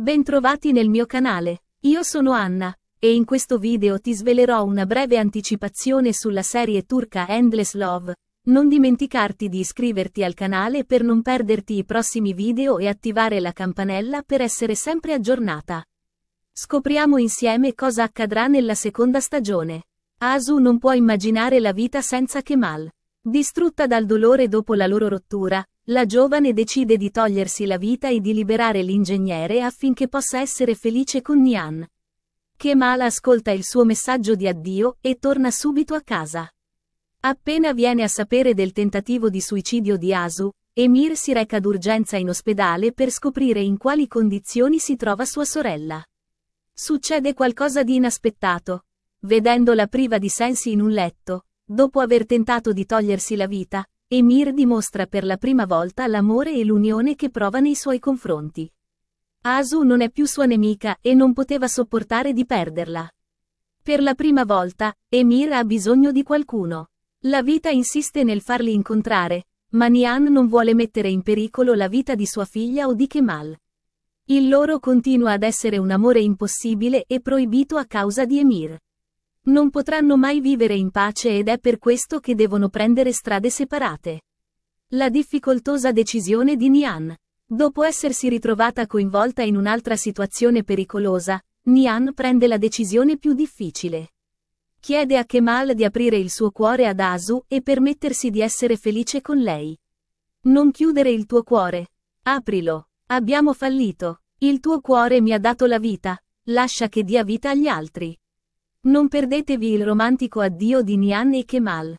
Bentrovati nel mio canale, io sono Anna, e in questo video ti svelerò una breve anticipazione sulla serie turca Endless Love. Non dimenticarti di iscriverti al canale per non perderti i prossimi video e attivare la campanella per essere sempre aggiornata. Scopriamo insieme cosa accadrà nella seconda stagione. Asu non può immaginare la vita senza Kemal. Distrutta dal dolore dopo la loro rottura, la giovane decide di togliersi la vita e di liberare l'ingegnere affinché possa essere felice con Nian. Kemala ascolta il suo messaggio di addio e torna subito a casa. Appena viene a sapere del tentativo di suicidio di Asu, Emir si reca d'urgenza in ospedale per scoprire in quali condizioni si trova sua sorella. Succede qualcosa di inaspettato. Vedendola priva di sensi in un letto, dopo aver tentato di togliersi la vita, Emir dimostra per la prima volta l'amore e l'unione che prova nei suoi confronti. Asu non è più sua nemica e non poteva sopportare di perderla. Per la prima volta, Emir ha bisogno di qualcuno. La vita insiste nel farli incontrare, ma Nian non vuole mettere in pericolo la vita di sua figlia o di Kemal. Il loro continua ad essere un amore impossibile e proibito a causa di Emir. Non potranno mai vivere in pace ed è per questo che devono prendere strade separate. La difficoltosa decisione di Nian. Dopo essersi ritrovata coinvolta in un'altra situazione pericolosa, Nian prende la decisione più difficile. Chiede a Kemal di aprire il suo cuore ad Asu e permettersi di essere felice con lei. Non chiudere il tuo cuore. Aprilo. Abbiamo fallito. Il tuo cuore mi ha dato la vita. Lascia che dia vita agli altri. Non perdetevi il romantico addio di Nian e Kemal.